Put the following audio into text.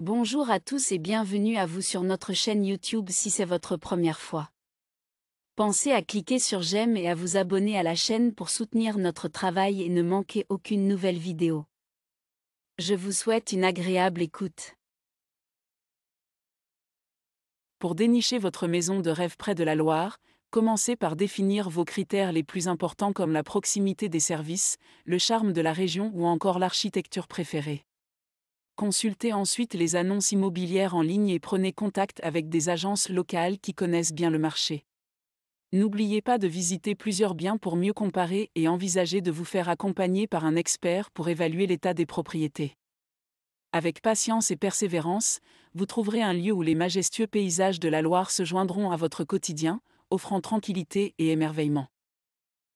Bonjour à tous et bienvenue à vous sur notre chaîne YouTube si c'est votre première fois. Pensez à cliquer sur j'aime et à vous abonner à la chaîne pour soutenir notre travail et ne manquer aucune nouvelle vidéo. Je vous souhaite une agréable écoute. Pour dénicher votre maison de rêve près de la Loire, commencez par définir vos critères les plus importants comme la proximité des services, le charme de la région ou encore l'architecture préférée. Consultez ensuite les annonces immobilières en ligne et prenez contact avec des agences locales qui connaissent bien le marché. N'oubliez pas de visiter plusieurs biens pour mieux comparer et envisager de vous faire accompagner par un expert pour évaluer l'état des propriétés. Avec patience et persévérance, vous trouverez un lieu où les majestueux paysages de la Loire se joindront à votre quotidien, offrant tranquillité et émerveillement.